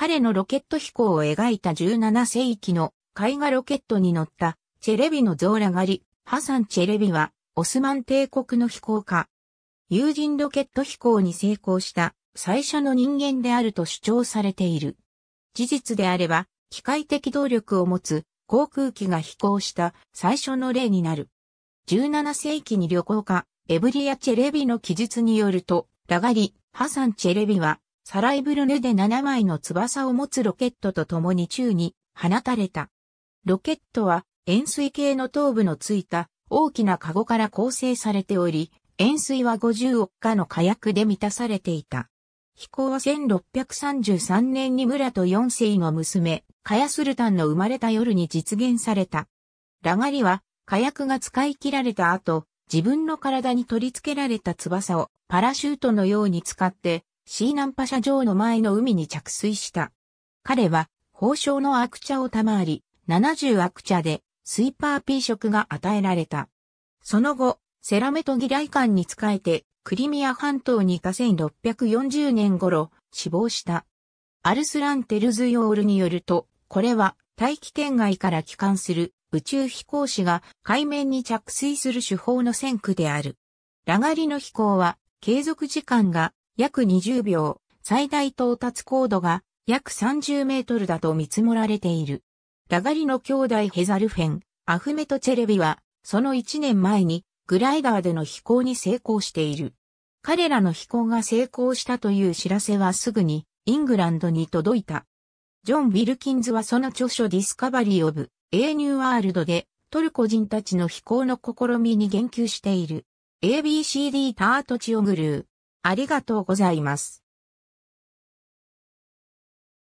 彼のロケット飛行を描いた17世紀の絵画ロケットに乗ったチェレビのゾーラ狩り、ハサン・チェレビはオスマン帝国の飛行家。有人ロケット飛行に成功した最初の人間であると主張されている。事実であれば、機械的動力を持つ航空機が飛行した最初の例になる。17世紀に旅行家、エブリア・チェレビの記述によると、ラガリ、ハサン・チェレビはサライブルヌで7枚の翼を持つロケットと共に宙に放たれた。ロケットは円錐形の頭部のついた大きなカゴから構成されており、円錐は50億下の火薬で満たされていた。飛行は1633年に村と4世の娘、カヤスルタンの生まれた夜に実現された。ラガリは火薬が使い切られた後、自分の体に取り付けられた翼をパラシュートのように使ってシーナンパ社城の前の海に着水した。彼は、宝生のアクチャを賜り、70アクチャで、スイパー P 色が与えられた。その後、セラメトギライ艦に仕えて、クリミア半島にいた1640年頃、死亡した。アルスラン・テルズヨールによると、これは大気圏外から帰還する宇宙飛行士が海面に着水する手法の先駆である。ラガリの飛行は継続時間が約20秒、最大到達高度が約30メートルだと見積もられている。ラガリの兄弟ヘザルフェン、アフメトチェレビは、その1年前にグライダーでの飛行に成功している。彼らの飛行が成功したという知らせはすぐにイングランドに届いた。ジョン・ウィルキンズはその著書ディスカバリー・オブ・エーニュー・ワールドでトルコ人たちの飛行の試みに言及している。ABCD タートチオグルー。ありがとうございます。